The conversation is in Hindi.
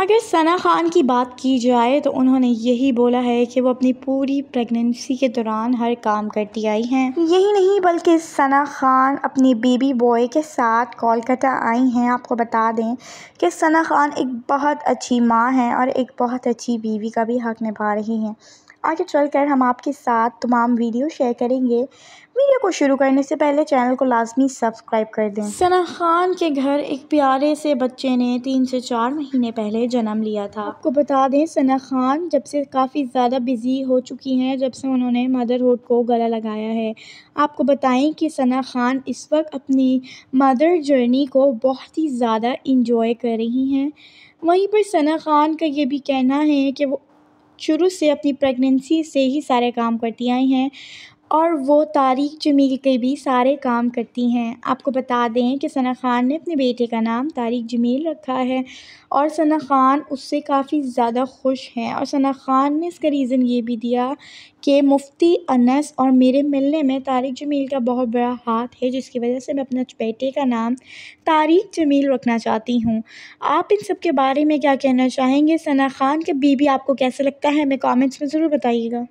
अगर सना खान की बात की जाए तो उन्होंने यही बोला है कि वो अपनी पूरी प्रेगनेंसी के दौरान हर काम करती आई हैं यही नहीं बल्कि सना खान अपनी बेबी बॉय के साथ कोलकाता आई हैं आपको बता दें कि सना खान एक बहुत अच्छी माँ हैं और एक बहुत अच्छी बीवी का भी हक निभा रही हैं आगे चलकर हम आपके साथ तमाम वीडियो शेयर करेंगे वीडियो को शुरू करने से पहले चैनल को लाजमी सब्सक्राइब कर दें सना खान के घर एक प्यारे से बच्चे ने तीन से चार महीने पहले जन्म लिया था आपको बता दें सना खान जब से काफ़ी ज़्यादा बिजी हो चुकी हैं जब से उन्होंने मदरहुड को गला लगाया है आपको बताएं कि सना खान इस वक्त अपनी मदर जर्नी को बहुत ही ज़्यादा इंजॉय कर रही हैं वहीं पर सना खान का ये भी कहना है कि वो शुरू से अपनी प्रेगनेंसी से ही सारे काम करती आई हैं और वो तारिक जमील के भी सारे काम करती हैं आपको बता दें कि सना ख़ान ने अपने बेटे का नाम तारिक जमील रखा है और सना ख़ान उससे काफ़ी ज़्यादा खुश हैं और सना ख़ान ने इसका रीज़न ये भी दिया कि मुफ्ती अनस और मेरे मिलने में तारिक जमील का बहुत बड़ा हाथ है जिसकी वजह से मैं अपने बेटे का नाम तारिक जमील रखना चाहती हूँ आप इन सब के बारे में क्या कहना चाहेंगे सना ख़ान के बीबी आपको कैसे लगता है हमें कॉमेंट्स में ज़रूर बताइएगा